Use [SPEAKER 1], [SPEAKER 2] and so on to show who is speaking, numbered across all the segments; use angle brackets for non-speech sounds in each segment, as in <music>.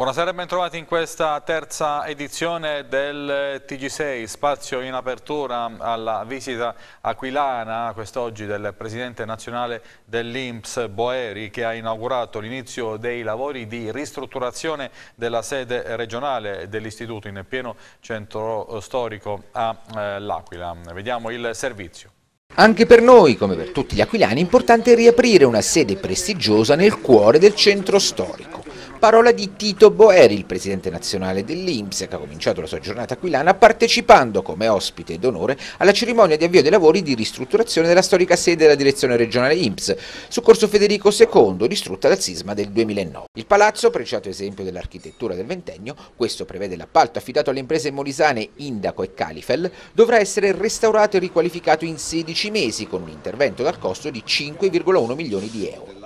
[SPEAKER 1] Buonasera e bentrovati in questa terza edizione del TG6, spazio in apertura alla visita aquilana quest'oggi del Presidente nazionale dell'Inps Boeri che ha inaugurato l'inizio dei lavori di ristrutturazione della sede regionale dell'istituto in pieno centro storico a eh, L'Aquila. Vediamo il servizio.
[SPEAKER 2] Anche per noi, come per tutti gli aquilani, è importante riaprire una sede prestigiosa nel cuore del centro storico. Parola di Tito Boeri, il presidente nazionale dell'Inps, che ha cominciato la sua giornata aquilana partecipando come ospite d'onore alla cerimonia di avvio dei lavori di ristrutturazione della storica sede della direzione regionale Inps, su corso Federico II, distrutta dal sisma del 2009. Il palazzo, pregiato esempio dell'architettura del ventennio, questo prevede l'appalto affidato alle imprese molisane Indaco e Califel, dovrà essere restaurato e riqualificato in 16 mesi con un intervento dal costo di 5,1 milioni di euro.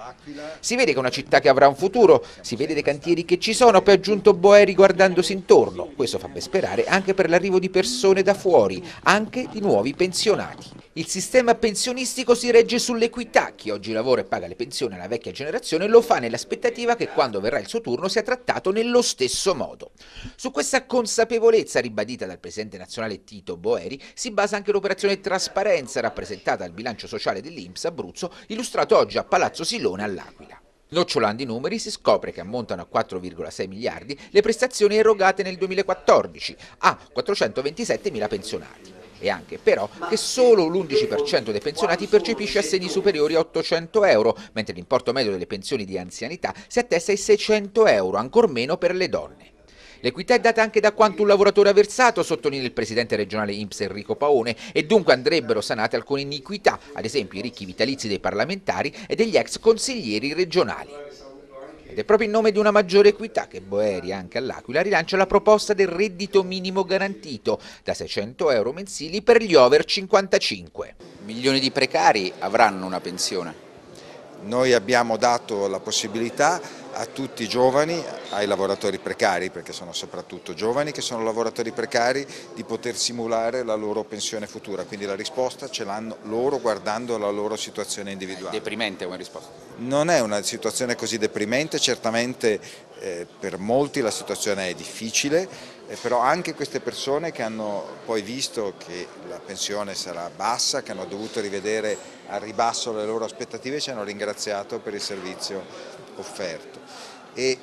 [SPEAKER 2] Si vede che è una città che avrà un futuro, si vede dei cantieri che ci sono, poi ha aggiunto Boeri guardandosi intorno. Questo fa ben sperare anche per l'arrivo di persone da fuori, anche di nuovi pensionati. Il sistema pensionistico si regge sull'equità. Chi oggi lavora e paga le pensioni alla vecchia generazione lo fa nell'aspettativa che quando verrà il suo turno sia trattato nello stesso modo. Su questa consapevolezza ribadita dal presidente nazionale Tito Boeri si basa anche l'operazione Trasparenza rappresentata al bilancio sociale dell'Inps Abruzzo, illustrato oggi a Palazzo Silone milione all'Aquila. Nocciolando i numeri si scopre che ammontano a 4,6 miliardi le prestazioni erogate nel 2014 a 427 mila pensionati e anche però che solo l'11% dei pensionati percepisce assegni superiori a 800 euro, mentre l'importo medio delle pensioni di anzianità si attesta ai 600 euro, ancor meno per le donne. L'equità è data anche da quanto un lavoratore ha versato, sottolinea il presidente regionale IMS Enrico Paone, e dunque andrebbero sanate alcune iniquità, ad esempio i ricchi vitalizi dei parlamentari e degli ex consiglieri regionali. Ed è proprio in nome di una maggiore equità che Boeri, anche all'Aquila, rilancia la proposta del reddito minimo garantito da 600 euro mensili
[SPEAKER 3] per gli over 55. Milioni di precari avranno una pensione noi abbiamo dato la possibilità a tutti i giovani, ai lavoratori precari, perché sono soprattutto giovani che sono lavoratori precari, di poter simulare la loro pensione futura, quindi la risposta ce l'hanno loro guardando la loro situazione individuale. È deprimente una risposta? Non è una situazione così deprimente, certamente eh, per molti la situazione è difficile, eh, però anche queste persone che hanno poi visto che la pensione sarà bassa, che hanno dovuto rivedere a ribasso le loro aspettative, ci hanno ringraziato per il servizio offerto. E eh,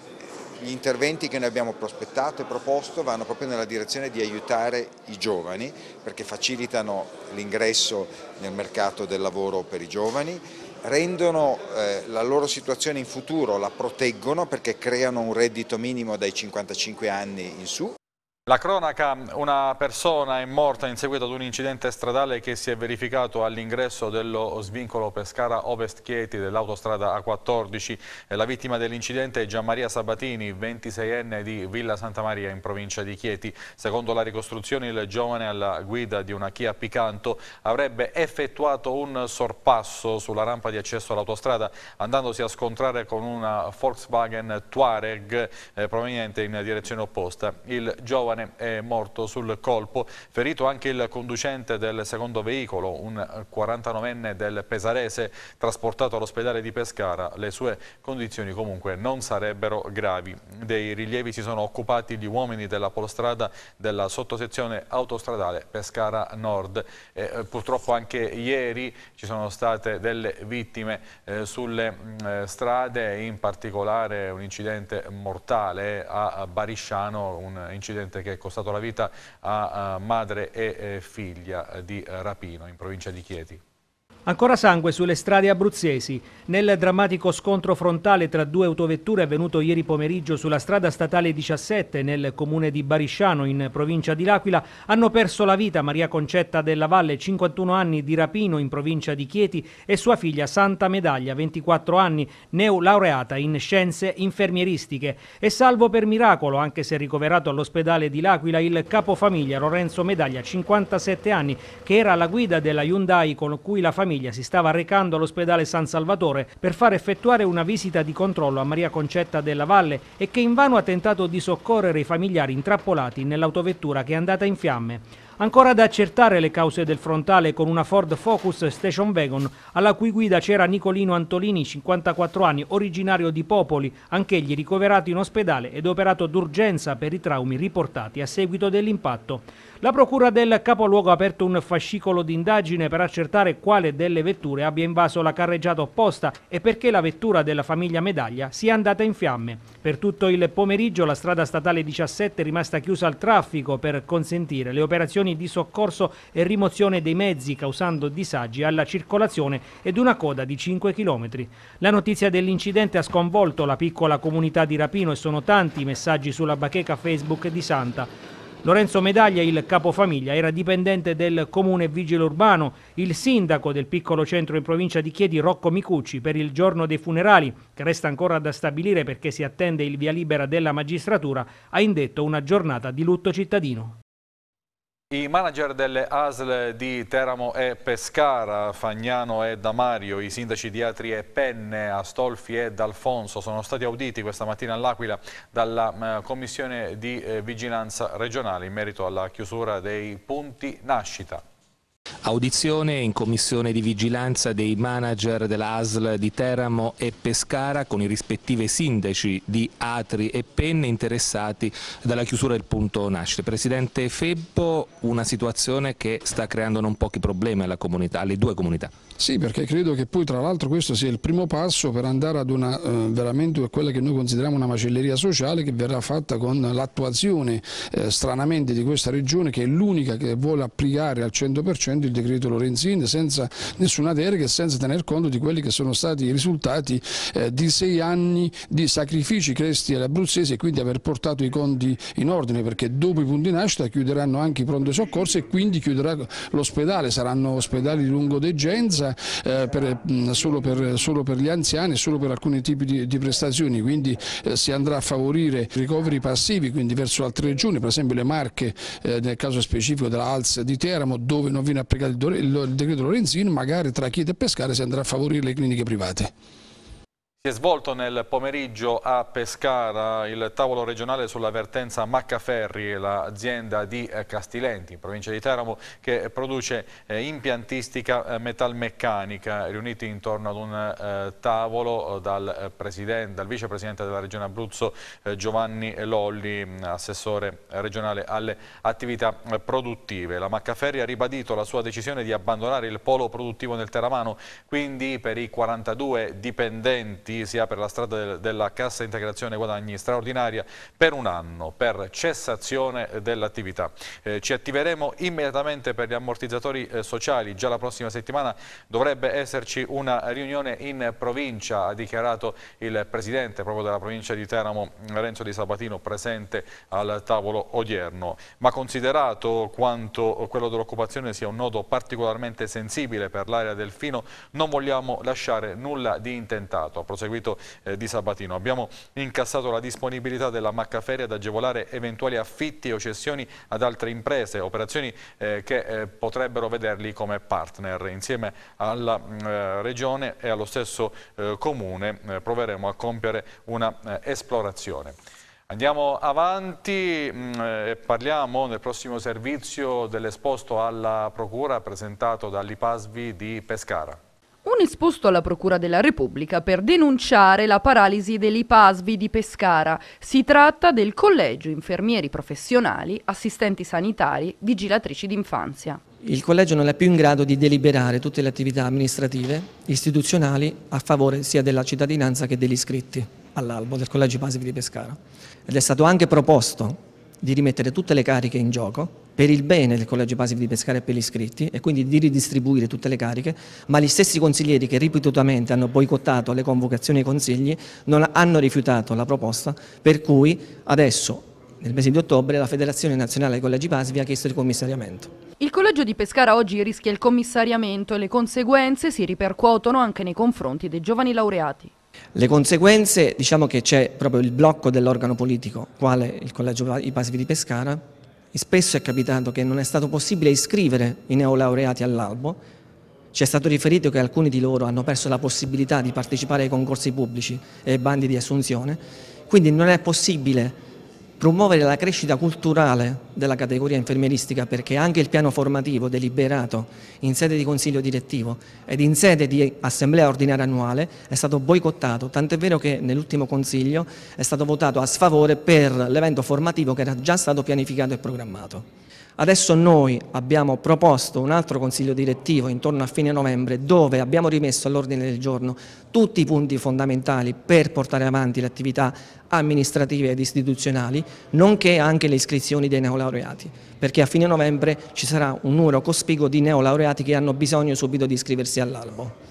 [SPEAKER 3] gli interventi che noi abbiamo prospettato e proposto vanno proprio nella direzione di aiutare i giovani perché facilitano l'ingresso nel mercato del lavoro per i giovani, rendono eh, la loro situazione in futuro, la proteggono perché creano un reddito minimo dai 55 anni in su
[SPEAKER 1] la cronaca, una persona è morta in seguito ad un incidente stradale che si è verificato all'ingresso dello svincolo Pescara Ovest Chieti dell'autostrada A14. Eh, la vittima dell'incidente è Gianmaria Sabatini, 26enne di Villa Santa Maria in provincia di Chieti. Secondo la ricostruzione il giovane alla guida di una Kia Picanto avrebbe effettuato un sorpasso sulla rampa di accesso all'autostrada andandosi a scontrare con una Volkswagen Tuareg eh, proveniente in direzione opposta. Il giovane giovane è morto sul colpo. Ferito anche il conducente del secondo veicolo, un 49enne del Pesarese, trasportato all'ospedale di Pescara. Le sue condizioni comunque non sarebbero gravi. Dei rilievi si sono occupati gli uomini della polstrada della sottosezione autostradale Pescara Nord. Eh, purtroppo anche ieri ci sono state delle vittime eh, sulle mh, mm, eh, strade, in particolare un incidente mortale a Barisciano, un incidente che è costato la vita a madre e eh, figlia eh, di eh, Rapino in provincia di Chieti.
[SPEAKER 4] Ancora sangue sulle strade abruzzesi. Nel drammatico scontro frontale tra due autovetture avvenuto ieri pomeriggio sulla strada statale 17 nel comune di Barisciano in provincia di L'Aquila hanno perso la vita Maria Concetta della Valle, 51 anni, di Rapino in provincia di Chieti e sua figlia Santa Medaglia, 24 anni, neolaureata in scienze infermieristiche. E salvo per miracolo, anche se ricoverato all'ospedale di L'Aquila, il capofamiglia Lorenzo Medaglia, 57 anni, che era alla guida della Hyundai con cui la famiglia famiglia si stava recando all'ospedale San Salvatore per far effettuare una visita di controllo a Maria Concetta della Valle e che invano ha tentato di soccorrere i familiari intrappolati nell'autovettura che è andata in fiamme. Ancora da accertare le cause del frontale con una Ford Focus Station Wagon, alla cui guida c'era Nicolino Antolini, 54 anni, originario di Popoli, anch'egli ricoverato in ospedale ed operato d'urgenza per i traumi riportati a seguito dell'impatto. La procura del capoluogo ha aperto un fascicolo d'indagine per accertare quale delle vetture abbia invaso la carreggiata opposta e perché la vettura della famiglia Medaglia sia andata in fiamme. Per tutto il pomeriggio la strada statale 17 è rimasta chiusa al traffico per consentire le operazioni operazioni di soccorso e rimozione dei mezzi causando disagi alla circolazione ed una coda di 5 km. La notizia dell'incidente ha sconvolto la piccola comunità di Rapino e sono tanti i messaggi sulla bacheca Facebook di Santa. Lorenzo Medaglia, il capofamiglia, era dipendente del comune vigile urbano. Il sindaco del piccolo centro in provincia di Chiedi, Rocco Micucci, per il giorno dei funerali, che resta ancora da stabilire perché si attende il via libera della magistratura, ha indetto una giornata di lutto cittadino.
[SPEAKER 1] I manager delle ASL di Teramo e Pescara, Fagnano e Damario, i sindaci di Atri e Penne, Astolfi e D'Alfonso sono stati auditi questa mattina all'Aquila dalla eh, Commissione di eh, Vigilanza Regionale in merito alla chiusura dei punti nascita.
[SPEAKER 4] Audizione in commissione di vigilanza dei manager dell'ASL di Teramo e Pescara con i rispettivi sindaci di Atri e Penne interessati dalla chiusura del punto nascita. Presidente Febbo, una situazione che sta creando non pochi problemi alla comunità, alle due comunità.
[SPEAKER 5] Sì, perché credo che poi tra l'altro questo sia il primo passo per andare ad una eh, veramente quella che noi consideriamo una macelleria sociale che verrà fatta con l'attuazione eh, stranamente di questa regione che è l'unica che vuole applicare al 100% facendo il decreto Lorenzin senza nessuna deroga e senza tener conto di quelli che sono stati i risultati eh, di sei anni di sacrifici cresti all'abruzzese e quindi aver portato i conti in ordine perché dopo i punti di nascita chiuderanno anche i pronti soccorsi e quindi chiuderà l'ospedale, saranno ospedali di lungodegenza eh, per, mh, mm, solo, per, solo, per, gli anziani e solo per alcuni tipi di, di prestazioni, quindi eh, si andrà a favorire i ricoveri passivi quindi verso altre regioni, per esempio le Marche eh, nel caso specifico della Alz di Teramo dove non viene applicato il, il decreto Lorenzin, magari tra chi è da pescare si andrà a favorire le cliniche private.
[SPEAKER 1] Si è svolto nel pomeriggio a Pescara il tavolo regionale sull'avvertenza Maccaferri, l'azienda di eh, Castilenti, in provincia di Teramo, che produce eh, impiantistica eh, metalmeccanica, riuniti intorno ad un tavolo dal, dal vicepresidente della regione Abruzzo Giovanni Lolli, mm, assessore regionale alle attività produttive. La Maccaferri ha ribadito la sua decisione di abbandonare il polo produttivo nel Teramano, quindi per i 42 dipendenti contratti sia per la strada del, della cassa integrazione guadagni straordinaria per un anno per cessazione dell'attività. Eh, ci attiveremo immediatamente per gli ammortizzatori eh, sociali, già la prossima settimana dovrebbe esserci una riunione in provincia, ha dichiarato il presidente proprio della provincia di Teramo, Renzo Di Sabatino, presente al tavolo odierno. Ma considerato quanto quello dell'occupazione sia un nodo particolarmente sensibile per l'area del Fino, non vogliamo lasciare nulla di intentato seguito eh, di Sabatino. Abbiamo incassato la disponibilità della Maccaferia ad agevolare eventuali affitti o cessioni ad altre imprese, operazioni eh, che eh, potrebbero vederli come partner. Insieme alla mh, mm, eh, Regione e allo stesso eh, Comune eh, proveremo a compiere una esplorazione. Andiamo avanti mm, e parliamo nel prossimo servizio dell'esposto alla Procura presentato dall'IPASVI di Pescara.
[SPEAKER 6] Un esposto alla Procura della Repubblica per denunciare la paralisi dell'IPASVI di Pescara. Si tratta del Collegio Infermieri Professionali, Assistenti Sanitari, Vigilatrici d'Infanzia. Il
[SPEAKER 7] Collegio non è più in grado di deliberare tutte le attività amministrative, istituzionali, a favore sia della cittadinanza che degli iscritti all'albo del Collegio IPASVI di Pescara. Ed è stato anche proposto di rimettere tutte le cariche in gioco per il bene del Collegio Pasivi di Pescara e per gli iscritti e quindi di ridistribuire tutte le cariche, ma gli stessi consiglieri che ripetutamente hanno boicottato le convocazioni ai consigli non hanno rifiutato la proposta, per cui adesso nel mese di ottobre la Federazione Nazionale dei Collegi Pasivi ha chiesto il commissariamento.
[SPEAKER 6] Il collegio di Pescara oggi rischia il commissariamento e le conseguenze si ripercuotono anche nei confronti dei giovani
[SPEAKER 7] laureati. Le conseguenze, diciamo che c'è proprio il blocco dell'organo politico, quale il Collegio Ipasvi di Pescara, spesso è capitato che non è stato possibile iscrivere i neolaureati all'albo, ci è stato riferito che alcuni di loro hanno perso la possibilità di partecipare ai concorsi pubblici e ai bandi di assunzione, quindi non è possibile promuovere la crescita culturale della categoria infermieristica perché anche il piano formativo deliberato in sede di consiglio direttivo ed in sede di assemblea ordinaria annuale è stato boicottato, tant'è vero che nell'ultimo consiglio è stato votato a sfavore per l'evento formativo che era già stato pianificato e programmato. Adesso noi abbiamo proposto un altro consiglio direttivo intorno a fine novembre dove abbiamo rimesso all'ordine del giorno tutti i punti fondamentali per portare avanti le attività amministrative ed istituzionali, nonché anche le iscrizioni dei neolaureati, perché a fine novembre ci sarà un numero cospicuo di neolaureati che hanno bisogno subito di iscriversi all'albo.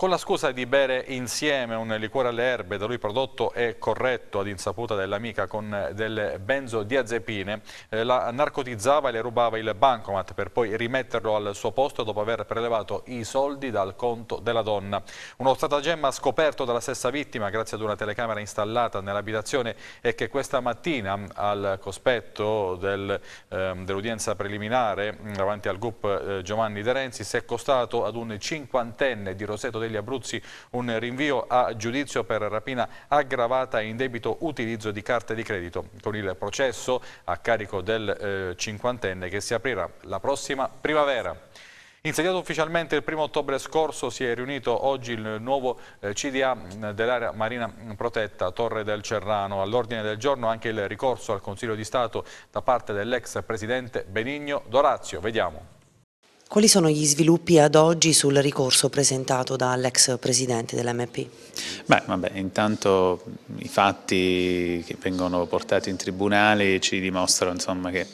[SPEAKER 1] Con la scusa di bere insieme un liquore alle erbe da lui prodotto e corretto ad insaputa dell'amica con eh, del benzodiazepine, eh, la narcotizzava e le rubava il bancomat per poi rimetterlo al suo posto dopo aver prelevato i soldi dal conto della donna. Uno stratagemma scoperto dalla stessa vittima grazie ad una telecamera installata nell'abitazione e che questa mattina al cospetto del, eh, dell'udienza preliminare mm, davanti al GUP eh, Giovanni De Renzi si è costato ad un cinquantenne di Roseto del degli Abruzzi un rinvio a giudizio per rapina aggravata e indebito utilizzo di carte di credito, con il processo a carico del eh, cinquantenne eh, che si aprirà la prossima primavera. Insediato ufficialmente il 1 ottobre scorso si è riunito oggi il nuovo eh, CDA mm, dell'area marina mm, protetta Torre del Cerrano. All'ordine del giorno anche il ricorso al Consiglio di Stato da parte dell'ex presidente Benigno Dorazio. Vediamo.
[SPEAKER 8] Quali sono gli sviluppi ad oggi sul ricorso presentato dall'ex presidente
[SPEAKER 9] dell'MP? Beh, vabbè, intanto i fatti che vengono portati in tribunale ci dimostrano insomma, che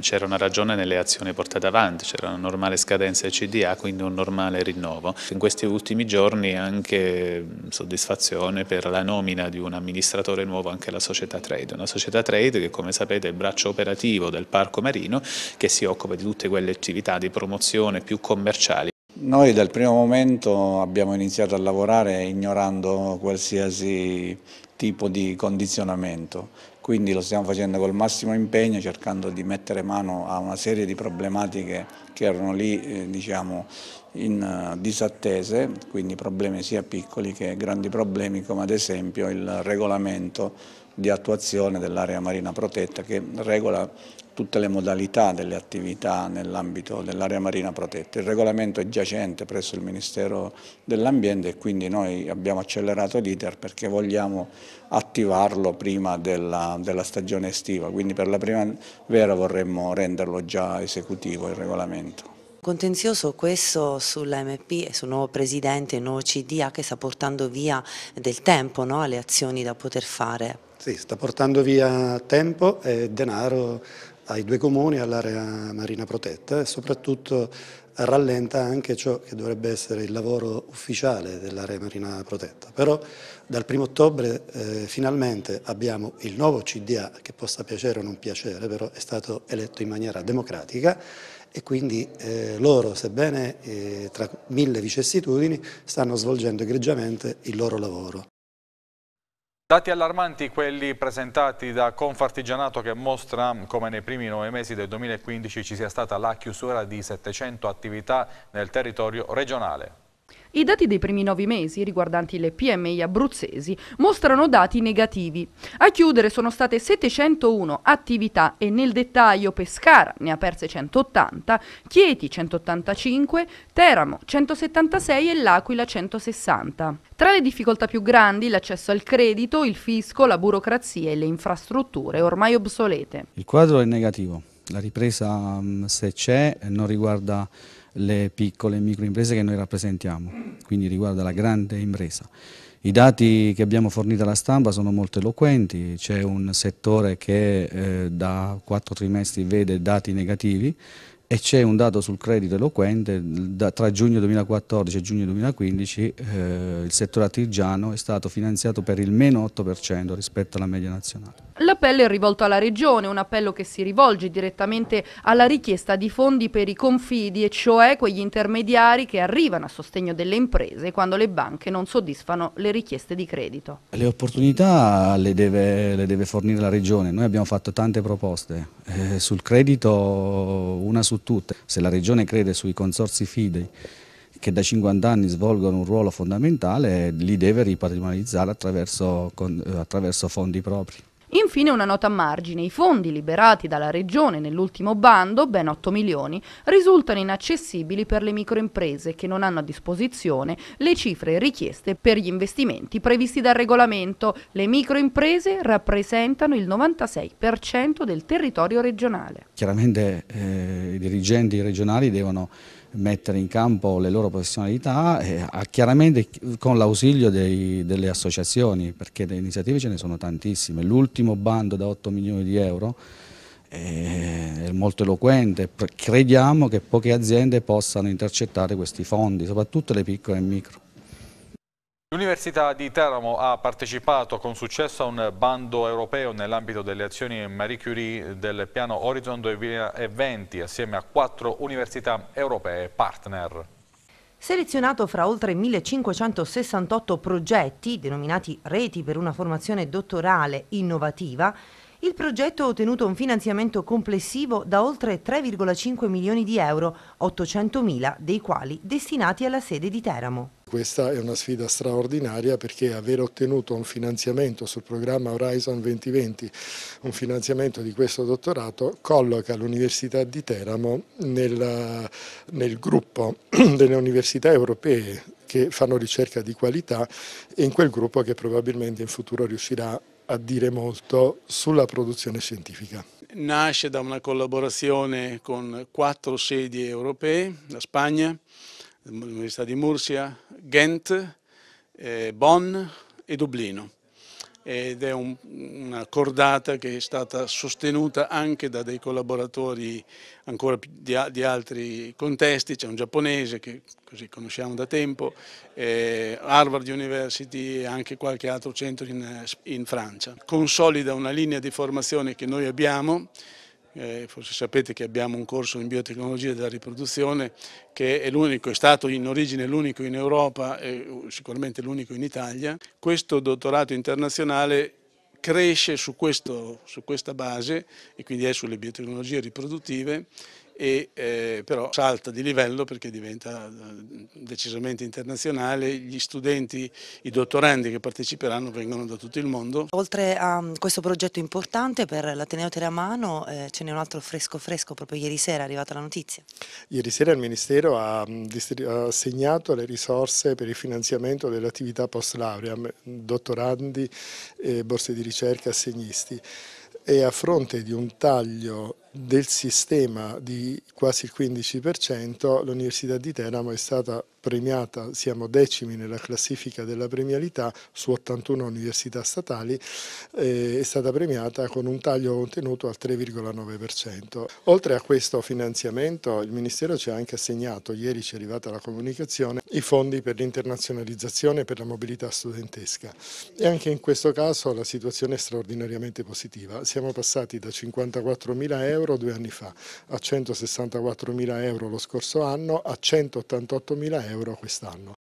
[SPEAKER 9] c'era una ragione nelle azioni
[SPEAKER 1] portate avanti, c'era una normale scadenza del CDA, quindi un normale rinnovo. In questi ultimi giorni anche soddisfazione per la nomina di un amministratore nuovo anche alla società trade, una società trade che come sapete è il braccio operativo del parco marino che si occupa di tutte quelle attività di promozione più commerciali.
[SPEAKER 5] Noi dal primo momento abbiamo iniziato a lavorare ignorando qualsiasi tipo di condizionamento quindi lo stiamo facendo col massimo impegno cercando di mettere mano a una serie di problematiche che erano lì eh, diciamo, in eh, disattese, quindi problemi sia piccoli che grandi problemi come ad esempio il regolamento di attuazione dell'area marina protetta che regola tutte le modalità delle attività nell'ambito dell'area marina protetta. Il regolamento è giacente presso il Ministero dell'Ambiente e quindi noi abbiamo accelerato l'iter perché vogliamo attivarlo prima della, della, stagione estiva, quindi per la primavera vorremmo renderlo già esecutivo il regolamento.
[SPEAKER 8] Contenzioso questo sull'AMP e sul nuovo presidente nuovo CDA che sta portando via del tempo no, alle azioni da poter fare. Sì, sta
[SPEAKER 10] portando via tempo e denaro ai due comuni, all'area marina protetta e soprattutto rallenta anche ciò che dovrebbe essere il lavoro ufficiale dell'area marina protetta. Però dal 1 ottobre eh, finalmente abbiamo il nuovo CDA, che possa piacere o non piacere, però è stato eletto in maniera democratica e quindi eh, loro, sebbene eh, tra mille vicissitudini, stanno svolgendo egregiamente il loro lavoro.
[SPEAKER 1] Dati allarmanti quelli presentati da Confartigianato che mostra come nei primi nove mesi del 2015 ci sia stata la chiusura di 700 attività nel territorio regionale.
[SPEAKER 6] I dati dei primi nove mesi riguardanti le PMI abruzzesi mostrano dati negativi. A chiudere sono state 701 attività e nel dettaglio Pescara ne ha perse 180, Chieti 185, Teramo 176 e L'Aquila 160. Tra le difficoltà più grandi l'accesso al credito, il fisco, la burocrazia e le infrastrutture ormai obsolete.
[SPEAKER 11] Il quadro è negativo, la ripresa mm, se c'è non riguarda le piccole e microimprese che noi rappresentiamo, quindi riguarda la grande impresa. I dati che abbiamo fornito alla stampa sono molto eloquenti, c'è un settore che eh, da quattro trimestri vede dati negativi, e c'è un dato sul credito eloquente, da, tra giugno 2014 e giugno 2015 eh, il settore artigiano è stato finanziato per il meno 8% rispetto alla media nazionale.
[SPEAKER 6] L'appello è rivolto alla Regione, un appello che si rivolge direttamente alla richiesta di fondi per i confidi, e cioè quegli intermediari che arrivano a sostegno delle imprese quando le banche non soddisfano le richieste di credito.
[SPEAKER 11] Le opportunità le deve, le deve fornire la Regione, noi abbiamo fatto tante proposte, eh, sul credito una su tutte. Se la Regione crede sui consorsi FIDEI che da 50 anni svolgono un ruolo fondamentale, li deve ripatrimonializzare attraverso, eh, attraverso fondi propri.
[SPEAKER 6] Infine una nota a margine, i fondi liberati dalla Regione nell'ultimo bando, ben 8 milioni, risultano inaccessibili per le microimprese che non hanno a disposizione le cifre richieste per gli investimenti previsti dal regolamento. Le microimprese rappresentano il 96% del territorio regionale.
[SPEAKER 11] Chiaramente eh, i dirigenti regionali devono mettere in campo le loro professionalità, eh, chiaramente con l'ausilio delle associazioni, perché le iniziative ce ne sono tantissime. L'ultimo bando da 8 milioni di euro eh, è molto eloquente, crediamo che poche aziende possano intercettare questi fondi, soprattutto le piccole e micro.
[SPEAKER 1] L'Università di Teramo ha partecipato con successo a un bando europeo nell'ambito delle azioni Marie Curie del piano Horizon 2020 assieme a quattro università europee partner.
[SPEAKER 8] Selezionato fra oltre 1568 progetti, denominati Reti per una formazione dottorale innovativa, il progetto ha ottenuto un finanziamento complessivo da oltre 3,5 milioni di euro, 800 mila dei quali destinati alla sede di Teramo.
[SPEAKER 10] Questa è una sfida straordinaria perché aver ottenuto un finanziamento sul programma Horizon 2020, un finanziamento di questo dottorato, colloca l'Università di Teramo nel, nel gruppo <clears throat> delle università europee che fanno ricerca di qualità e in quel gruppo che probabilmente in futuro riuscirà a a dire molto sulla produzione scientifica.
[SPEAKER 5] Nasce da una collaborazione con quattro sedi europee, la Spagna, l'Università di Murcia, Ghent, eh, Bonn e Dublino ed è un, una cordata che è stata sostenuta anche da dei collaboratori ancora di, di altri contesti, c'è un giapponese che così conosciamo da tempo, eh, Harvard University e anche qualche altro centro in, in Francia. Consolida una linea di formazione che noi abbiamo eh, forse sapete che abbiamo un corso in biotecnologia della riproduzione che è l'unico, è stato in origine l'unico in Europa e uh, sicuramente l'unico in Italia. Questo dottorato internazionale cresce su, questo, su questa base e quindi è sulle biotecnologie riproduttive e, eh, però salta di livello perché diventa eh, decisamente internazionale, gli studenti, i dottorandi che parteciperanno vengono da tutto il mondo. Oltre a mm, questo progetto
[SPEAKER 8] importante per l'Ateneo Teramano eh, ce n'è un altro fresco fresco, proprio ieri sera è arrivata la notizia.
[SPEAKER 10] Ieri sera il Ministero ha, mm, assegnato le risorse per il finanziamento delle attività post laurea, dottorandi, eh, borse di ricerca, assegnisti e a fronte di un taglio del sistema di quasi il 15%, l'Università di Teramo è stata premiata, siamo decimi nella classifica della premialità su 81 università statali, eh, è stata premiata con un taglio contenuto al 3,9%. Oltre a questo finanziamento il Ministero ci ha anche assegnato, ieri ci è arrivata la comunicazione, i fondi per l'internazionalizzazione e per la mobilità studentesca e anche in questo caso la situazione è straordinariamente positiva. Siamo passati da 54.000 euro due anni fa a 164.000 euro lo scorso anno a 188.000 euro euro quest'anno.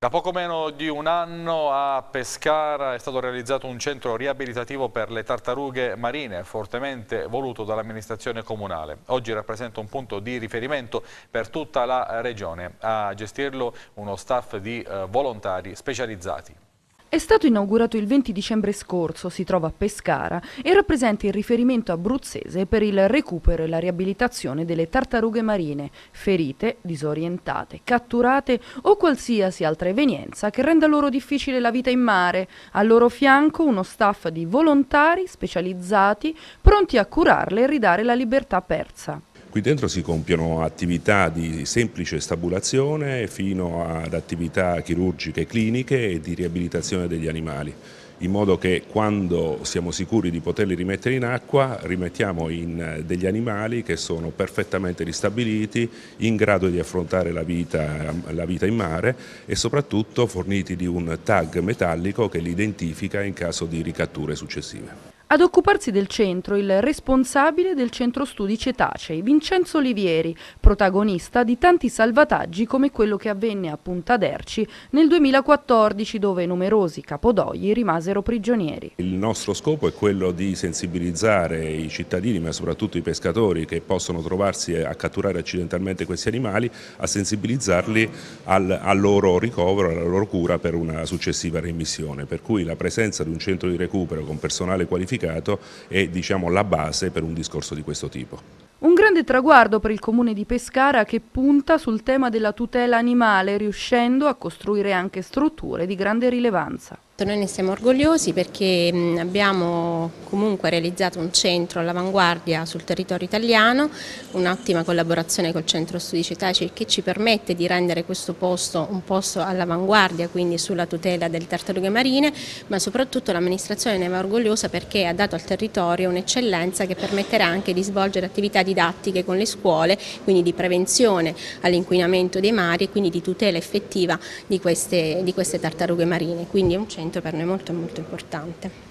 [SPEAKER 1] Da poco meno di un anno a Pescara è stato realizzato un centro riabilitativo per le tartarughe marine, fortemente voluto dall'amministrazione comunale. Oggi rappresenta un punto di riferimento per tutta la regione, a gestirlo uno staff di eh, volontari specializzati.
[SPEAKER 6] È stato inaugurato il 20 dicembre scorso, si trova a Pescara e rappresenta il riferimento abruzzese per il recupero e la riabilitazione delle tartarughe marine, ferite, disorientate, catturate o qualsiasi altra evenienza che renda loro difficile la vita in mare. Al loro fianco uno staff di volontari specializzati pronti a curarle e ridare la libertà persa.
[SPEAKER 2] Qui dentro si compiono attività di semplice stabulazione fino ad attività chirurgiche cliniche e di riabilitazione degli animali in modo che quando siamo sicuri di poterli rimettere in acqua rimettiamo in eh, degli animali che sono perfettamente ristabiliti, in grado di affrontare la vita, la vita in mare e soprattutto forniti di un tag metallico che li identifica in caso di ricatture successive.
[SPEAKER 6] Ad occuparsi del centro il responsabile del centro studi Cetacei, Vincenzo Olivieri, protagonista di tanti salvataggi come quello che avvenne a Punta d'Erci nel 2014 dove numerosi capodogli rimasero prigionieri.
[SPEAKER 2] Il nostro scopo è quello di sensibilizzare i cittadini ma soprattutto i pescatori che possono trovarsi a catturare accidentalmente questi animali a sensibilizzarli al, al loro ricovero, alla loro cura per una successiva remissione per cui la presenza di un centro di recupero con personale qualificato certificato è diciamo, la base per un discorso di questo tipo.
[SPEAKER 6] Un grande traguardo per il comune di Pescara che punta sul tema della tutela animale, riuscendo a costruire anche
[SPEAKER 7] strutture di grande rilevanza. Esatto, noi ne siamo orgogliosi perché mm, abbiamo comunque realizzato un centro all'avanguardia sul territorio italiano, un'ottima collaborazione col Centro Studi Cetacei che ci permette di rendere questo posto un posto all'avanguardia, quindi sulla tutela delle tartarughe marine, ma soprattutto l'amministrazione ne va orgogliosa perché ha dato al territorio un'eccellenza che permetterà anche di svolgere attività didattiche con le scuole, quindi di prevenzione all'inquinamento dei mari e quindi di tutela effettiva di queste, di queste tartarughe marine. Quindi è un centro momento per noi molto molto importante.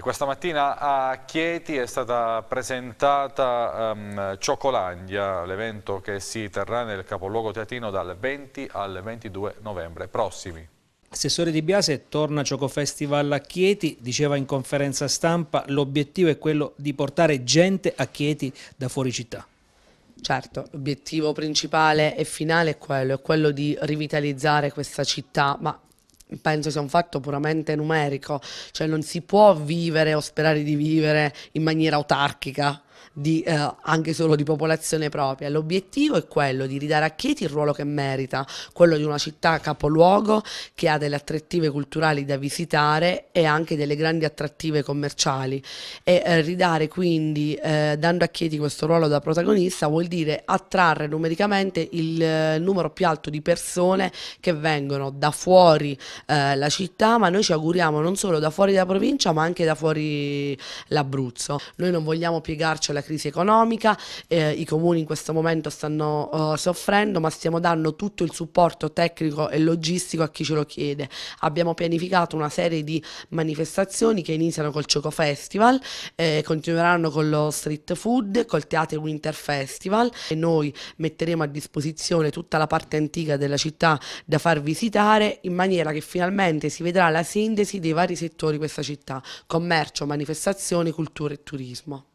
[SPEAKER 1] Questa mattina a Chieti è stata presentata um, Ciocolandia, l'evento che si terrà nel capoluogo teatino dal 20 al 22 novembre prossimi.
[SPEAKER 4] Assessore Di Biase torna Cioco Festival a Chieti, diceva in conferenza stampa l'obiettivo è quello di portare gente a Chieti da fuori città. Certo,
[SPEAKER 12] l'obiettivo principale e finale è quello, è quello di rivitalizzare questa città, ma penso sia un fatto puramente numerico, cioè non si può vivere o sperare di vivere in maniera autarchica, di, eh, anche solo di popolazione propria. L'obiettivo è quello di ridare a Chieti il ruolo che merita, quello di una città capoluogo che ha delle attrattive culturali da visitare e anche delle grandi attrattive commerciali e eh, ridare quindi, eh, dando a Chieti questo ruolo da protagonista, vuol dire attrarre numericamente il eh, numero più alto di persone che vengono da fuori eh, la città, ma noi ci auguriamo non solo da fuori la provincia ma anche da fuori l'Abruzzo. Noi non vogliamo piegarci alla crisi economica, eh, i comuni in questo momento stanno uh, soffrendo, ma stiamo dando tutto il supporto tecnico e logistico a chi ce lo chiede. Abbiamo pianificato una serie di manifestazioni che iniziano col Cioco Festival, eh, continueranno con lo street food, col Teatro Winter Festival e noi metteremo a disposizione tutta la parte antica della città da far visitare in maniera che finalmente si vedrà la sintesi dei vari settori di questa città, commercio, manifestazioni, cultura e turismo.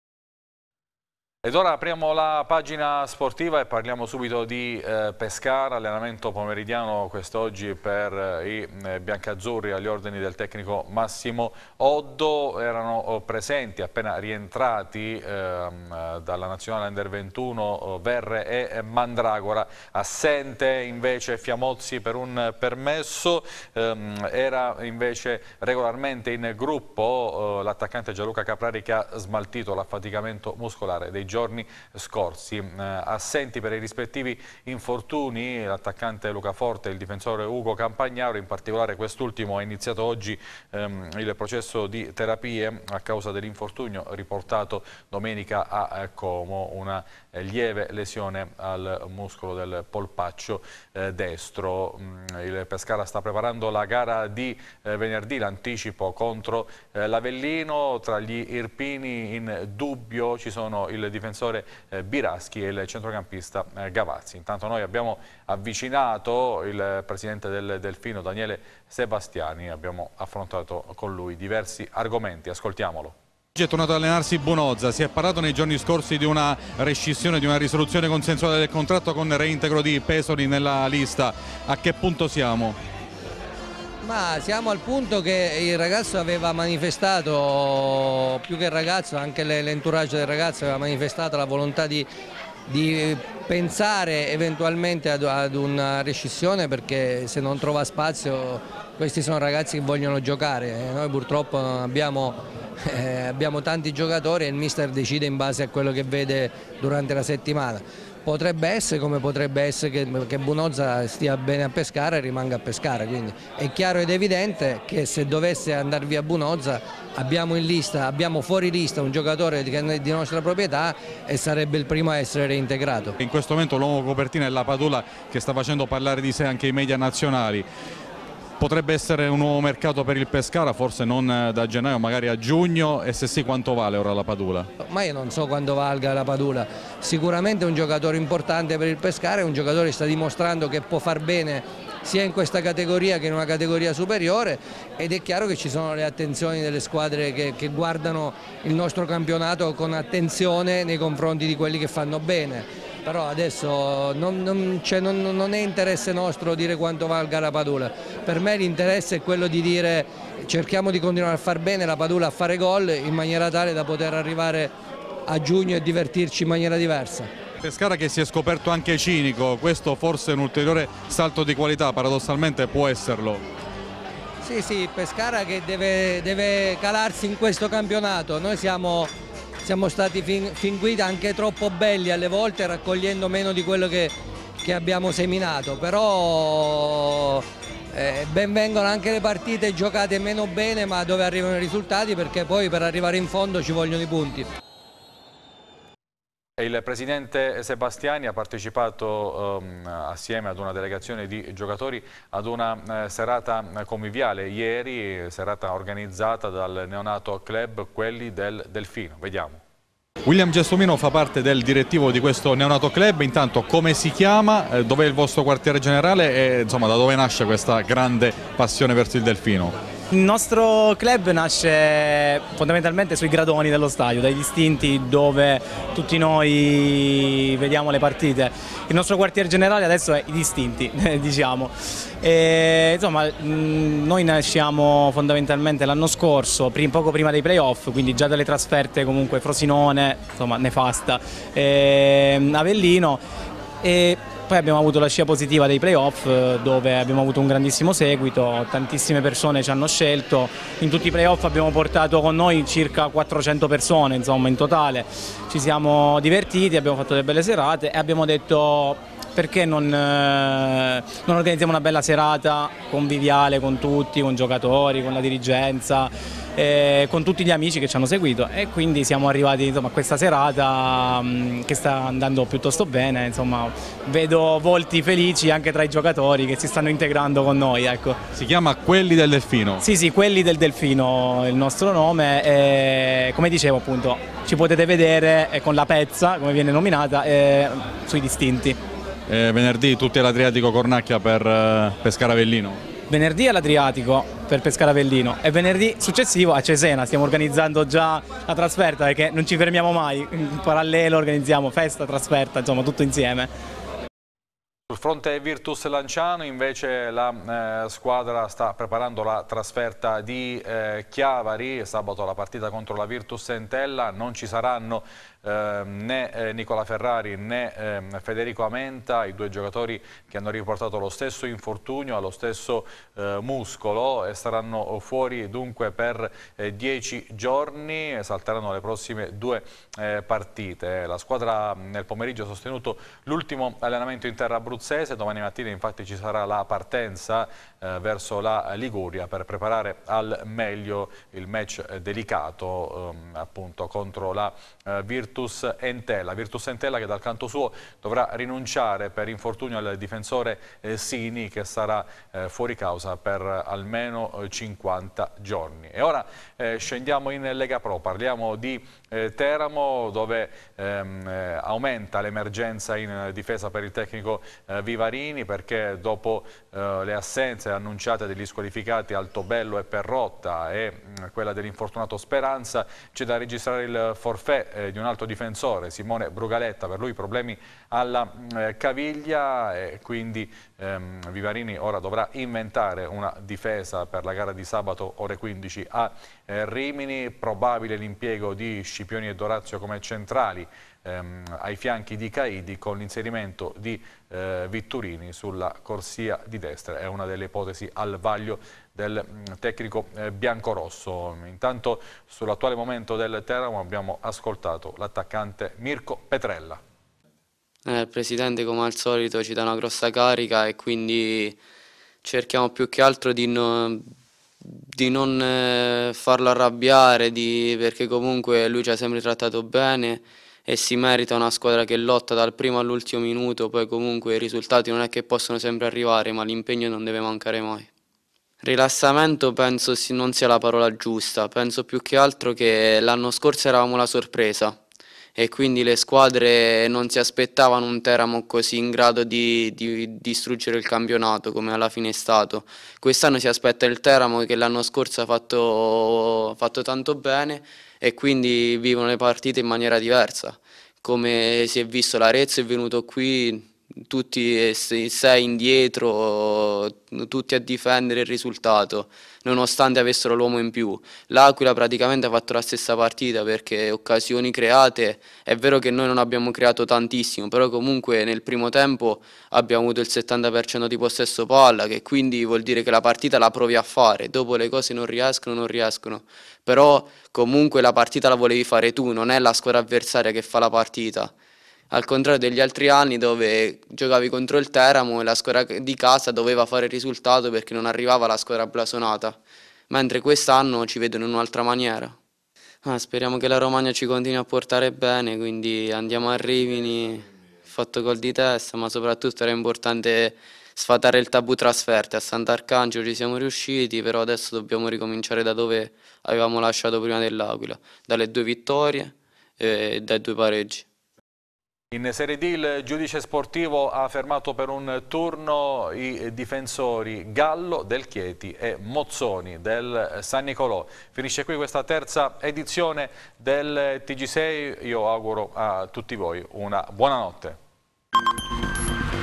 [SPEAKER 1] Ed ora apriamo la pagina sportiva e parliamo subito di eh, Pescara, allenamento pomeridiano quest'oggi per eh, i eh, biancazzurri agli ordini del tecnico Massimo Oddo, erano oh, presenti appena rientrati ehm, dalla nazionale Under 21 Verre e Mandragora, assente invece Fiamozzi per un permesso, ehm, era invece regolarmente in gruppo oh, l'attaccante Gianluca Caprari che ha smaltito l'affaticamento muscolare dei giocatori giorni scorsi. Eh, assenti per i rispettivi infortuni l'attaccante Lucaforte e il difensore Ugo Campagnaro, in particolare quest'ultimo ha iniziato oggi ehm, il processo di terapie a causa dell'infortunio riportato domenica a eh, Como, una eh, lieve lesione al muscolo del polpaccio eh, destro. Mm, il Pescara sta preparando la gara di eh, venerdì, l'anticipo contro l'Avellino, tra gli Irpini in dubbio ci sono il difensore Biraschi e il centrocampista Gavazzi. Intanto noi abbiamo avvicinato il presidente del Delfino, Daniele Sebastiani, abbiamo affrontato con lui diversi argomenti, ascoltiamolo. Oggi è tornato ad allenarsi Bonozza, si è parlato nei giorni scorsi di una rescissione, di una risoluzione consensuale del contratto con reintegro di Pesoli nella lista, a che punto siamo?
[SPEAKER 13] Ma siamo al punto che il ragazzo aveva manifestato, più che il ragazzo, anche l'entourage del ragazzo aveva manifestato la volontà di, di pensare eventualmente ad, ad una rescissione perché se non trova spazio questi sono ragazzi che vogliono giocare, eh. noi purtroppo abbiamo, eh, abbiamo tanti giocatori e il mister decide in base a quello che vede durante la settimana. Potrebbe essere come potrebbe essere che, che Bunozza stia bene a pescare e rimanga a pescare, quindi è chiaro ed evidente che se dovesse andare via Bunozza abbiamo in lista, abbiamo fuori lista un giocatore di, di nostra proprietà e sarebbe il primo a essere reintegrato. In
[SPEAKER 1] questo momento l'uomo copertina è la Padula che sta facendo parlare di sé anche i media nazionali potrebbe essere un nuovo mercato per il Pescara, forse non eh, da gennaio, magari a giugno e se sì quanto vale ora la Padula?
[SPEAKER 13] Ma io non so quanto valga la Padula, sicuramente è un giocatore importante per il Pescara, è un giocatore che sta dimostrando che può far bene sia in questa categoria che in una categoria superiore ed è chiaro che ci sono le attenzioni delle squadre che, che guardano il nostro campionato con attenzione nei confronti di quelli che fanno bene però adesso non, non, cioè non, non, è interesse nostro dire quanto valga la Padula, per me l'interesse è quello di dire cerchiamo di continuare a far bene la Padula a fare gol in maniera tale da poter arrivare a giugno e divertirci in maniera diversa.
[SPEAKER 1] Pescara che si è scoperto anche cinico, questo forse è un ulteriore salto di qualità, paradossalmente può esserlo.
[SPEAKER 13] Sì, sì, Pescara che deve, deve calarsi in questo campionato, noi siamo siamo stati fin, fin qui anche troppo belli alle volte raccogliendo meno di quello che, che abbiamo seminato, però eh, vengono anche le partite giocate meno bene ma dove arrivano i risultati perché poi per arrivare in fondo ci vogliono i punti.
[SPEAKER 1] Il presidente Sebastiani ha partecipato ehm, assieme ad una delegazione di giocatori ad una eh, serata conviviale ieri, serata organizzata dal neonato club Quelli del Delfino. Vediamo. William Gessomino fa parte del direttivo di questo neonato club, intanto come si chiama, eh, dov'è il vostro quartiere generale e insomma, da dove nasce questa grande passione verso il Delfino?
[SPEAKER 9] Il nostro club nasce fondamentalmente sui gradoni dello stadio, dai distinti dove tutti noi vediamo le partite. Il nostro quartier generale adesso è i distinti, <laughs> diciamo. E, insomma, mm, noi nasciamo fondamentalmente l'anno scorso, poco prima dei playoff, quindi già dalle trasferte comunque Frosinone, insomma nefasta, e ehm, Avellino. E poi abbiamo avuto la scia positiva dei playoff eh, dove abbiamo avuto un grandissimo seguito, tantissime persone ci hanno scelto, in tutti i playoff abbiamo portato con noi circa 400 persone insomma, in totale, ci siamo divertiti, abbiamo fatto delle belle serate e abbiamo detto perché non, eh, non, organizziamo una bella serata conviviale con tutti, con i giocatori, con la dirigenza, eh, con tutti gli amici che ci hanno seguito e quindi siamo arrivati insomma, a questa serata mh, mm, che sta andando piuttosto bene, insomma, vedo volti felici anche tra i giocatori che si stanno integrando con noi. Ecco. Si
[SPEAKER 1] chiama Quelli del Delfino? Sì,
[SPEAKER 9] sì, Quelli del Delfino, il nostro nome, e, come dicevo appunto ci potete vedere eh, con la pezza, come viene nominata, eh, sui distinti
[SPEAKER 1] eh, venerdì tutti all'Adriatico Cornacchia per eh, Pescaravellino.
[SPEAKER 9] Venerdì all'Adriatico per Pescaravellino e venerdì successivo a Cesena, stiamo organizzando già la trasferta perché non ci fermiamo mai, in parallelo organizziamo festa, trasferta, insomma tutto insieme.
[SPEAKER 1] Sul fronte Virtus Lanciano invece la eh, squadra sta preparando la trasferta di eh, Chiavari, sabato la partita contro la Virtus Entella, non ci saranno Ehm, eh, né Nicola Ferrari né eh, Federico Amenta, i due giocatori che hanno riportato lo stesso infortunio allo stesso eh, muscolo e saranno fuori dunque per eh, dieci giorni e salteranno le prossime due eh, partite. La squadra nel pomeriggio ha sostenuto l'ultimo allenamento in terra abruzzese, domani mattina infatti ci sarà la partenza eh, verso la Liguria per preparare al meglio il match delicato ehm, appunto contro la Virtus Virtus Entella. Virtus Entella che dal canto suo dovrà rinunciare per infortunio al difensore eh, Sini che sarà eh, fuori causa per almeno 50 eh, giorni. E ora scendiamo in Lega Pro, parliamo di eh, Teramo dove ehm, eh, aumenta l'emergenza in difesa per il tecnico eh, Vivarini perché dopo eh, le assenze annunciate degli squalificati Altobello e Perrotta e mh, mm, quella dell'infortunato Speranza c'è da registrare il forfè eh, di un altro difensore Simone Brugaletta per lui problemi alla mh, mm, eh, caviglia e quindi ehm, Vivarini ora dovrà inventare una difesa per la gara di sabato ore 15 a eh, Rimini, probabile l'impiego di Scipioni e Dorazio come centrali ehm, ai fianchi di Caidi con l'inserimento di eh, Vitturini sulla corsia di destra, è una delle ipotesi al vaglio del mm, tecnico eh, biancorosso. Intanto sull'attuale momento del Teramo abbiamo ascoltato l'attaccante Mirko Petrella.
[SPEAKER 14] il eh, Presidente come al solito ci dà una grossa carica e quindi cerchiamo più che altro di... No di non eh, farlo arrabbiare, di, perché comunque lui ci ha sempre trattato bene e si merita una squadra che lotta dal primo all'ultimo minuto, poi comunque i risultati non è che possono sempre arrivare, ma l'impegno non deve mancare mai. Rilassamento penso non sia la parola giusta, penso più che altro che l'anno scorso eravamo la sorpresa, e quindi le squadre non si aspettavano un Teramo così in grado di, di distruggere il campionato come alla fine è stato. Quest'anno si aspetta il Teramo che l'anno scorso ha fatto, fatto tanto bene e quindi vivono le partite in maniera diversa. Come si è visto l'Arezzo è venuto qui tutti sei indietro, tutti a difendere il risultato nonostante avessero l'uomo in più. L'Aquila praticamente ha fatto la stessa partita perché occasioni create, è vero che noi non abbiamo creato tantissimo, però comunque nel primo tempo abbiamo avuto il 70% di possesso palla, che quindi vuol dire che la partita la provi a fare, dopo le cose non riescono, non riescono, però comunque la partita la volevi fare tu, non è la squadra avversaria che fa la partita al contrario degli altri anni dove giocavi contro il Teramo e la squadra di casa doveva fare il risultato perché non arrivava la squadra blasonata, mentre quest'anno ci vedono in un'altra maniera. Ah, speriamo che la Romagna ci continui a portare bene, quindi andiamo a Rivini, fatto gol di testa, ma soprattutto era importante sfatare il tabù trasferte. A Sant'Arcangelo ci siamo riusciti, però adesso dobbiamo ricominciare da dove avevamo lasciato prima dell'Aquila, dalle due vittorie e dai due pareggi. In Serie D il giudice
[SPEAKER 1] sportivo ha fermato per un turno i difensori Gallo del Chieti e Mozzoni del San Nicolò. Finisce qui questa terza edizione del TG6. Io auguro a tutti voi una buona notte.